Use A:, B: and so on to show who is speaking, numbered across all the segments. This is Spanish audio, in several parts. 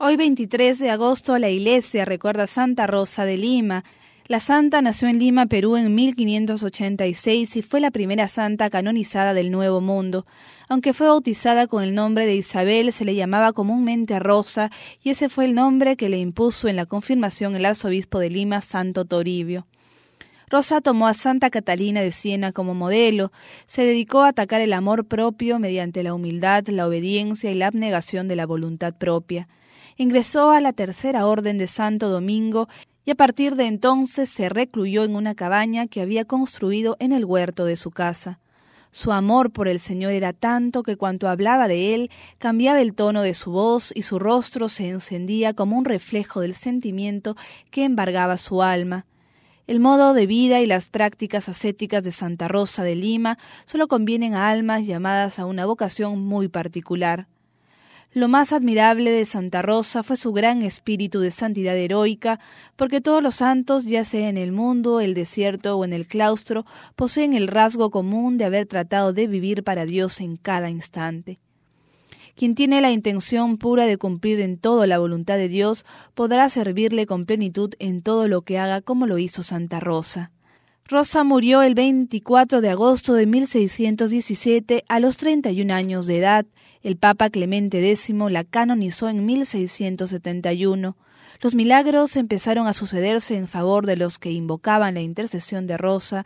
A: Hoy 23 de agosto la iglesia recuerda a Santa Rosa de Lima. La santa nació en Lima, Perú en 1586 y fue la primera santa canonizada del Nuevo Mundo. Aunque fue bautizada con el nombre de Isabel, se le llamaba comúnmente Rosa y ese fue el nombre que le impuso en la confirmación el arzobispo de Lima, Santo Toribio. Rosa tomó a Santa Catalina de Siena como modelo, se dedicó a atacar el amor propio mediante la humildad, la obediencia y la abnegación de la voluntad propia ingresó a la Tercera Orden de Santo Domingo y a partir de entonces se recluyó en una cabaña que había construido en el huerto de su casa. Su amor por el Señor era tanto que cuanto hablaba de él cambiaba el tono de su voz y su rostro se encendía como un reflejo del sentimiento que embargaba su alma. El modo de vida y las prácticas ascéticas de Santa Rosa de Lima solo convienen a almas llamadas a una vocación muy particular. Lo más admirable de Santa Rosa fue su gran espíritu de santidad heroica, porque todos los santos, ya sea en el mundo, el desierto o en el claustro, poseen el rasgo común de haber tratado de vivir para Dios en cada instante. Quien tiene la intención pura de cumplir en todo la voluntad de Dios podrá servirle con plenitud en todo lo que haga como lo hizo Santa Rosa. Rosa murió el 24 de agosto de 1617 a los 31 años de edad. El Papa Clemente X la canonizó en 1671. Los milagros empezaron a sucederse en favor de los que invocaban la intercesión de Rosa,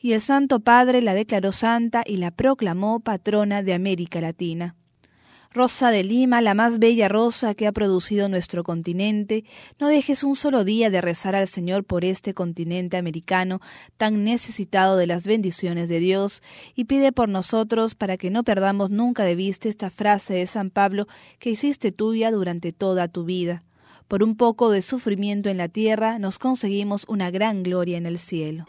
A: y el Santo Padre la declaró santa y la proclamó patrona de América Latina. Rosa de Lima, la más bella rosa que ha producido nuestro continente, no dejes un solo día de rezar al Señor por este continente americano tan necesitado de las bendiciones de Dios, y pide por nosotros para que no perdamos nunca de vista esta frase de San Pablo que hiciste tuya durante toda tu vida. Por un poco de sufrimiento en la tierra nos conseguimos una gran gloria en el cielo.